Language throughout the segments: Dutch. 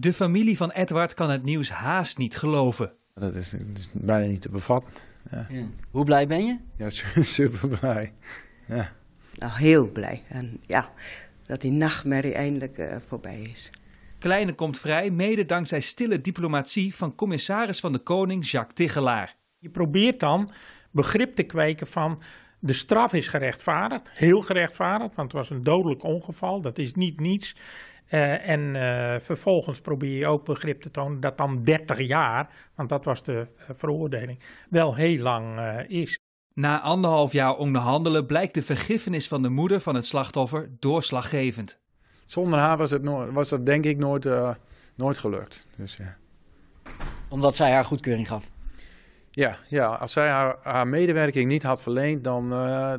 De familie van Edward kan het nieuws haast niet geloven. Dat is, bijna niet te bevatten. Ja. Hoe blij ben je? Ja, super blij. Ja. Nou, heel blij. En ja, dat die nachtmerrie eindelijk eh, voorbij is. Kleine komt vrij, mede dankzij stille diplomatie van commissaris van de Koning Jacques Tigelaar. Je probeert dan begrip te kweken van de straf is gerechtvaardigd, heel gerechtvaardigd, want het was een dodelijk ongeval, dat is niet niets. Eh, en eh, vervolgens probeer je ook begrip te tonen dat dan 30 jaar, want dat was de eh, veroordeling, wel heel lang is. Na anderhalf jaar onderhandelen blijkt de vergiffenis van de moeder van het slachtoffer doorslaggevend. Zonder haar was, het was dat denk ik nooit, nooit gelukt. Dus, Omdat zij haar goedkeuring gaf? Ja, ja, als zij haar, haar, medewerking niet had verleend, dan,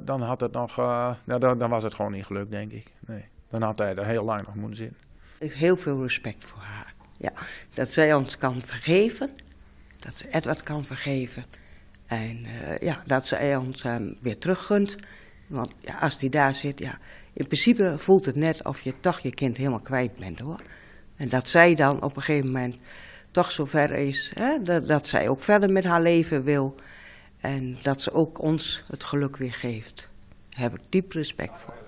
dan, had het nog, uh, dan, dan was het gewoon niet gelukt, denk ik. Nee dan had hij er heel lang nog moeten zitten. Ik heb heel veel respect voor haar. Ja, dat zij ons kan vergeven, dat ze Edward kan vergeven. En eh, ja, dat zij ons uh, weer teruggunt. Want ja, als die daar zit, ja, in principe voelt het net of je toch je kind helemaal kwijt bent hoor. En dat zij dan op een gegeven moment toch zover is, hè, dat, dat zij ook verder met haar leven wil. En dat ze ook ons het geluk weer geeft. Daar heb ik diep respect voor.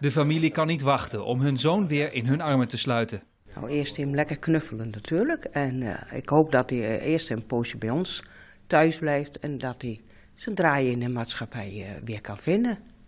De familie kan niet wachten om hun zoon weer in hun armen te sluiten. Nou, eerst hem lekker knuffelen natuurlijk. En eh, ik hoop dat hij eh, eerst een poosje bij ons thuis blijft en dat hij zijn draai in de maatschappij eh, weer kan vinden.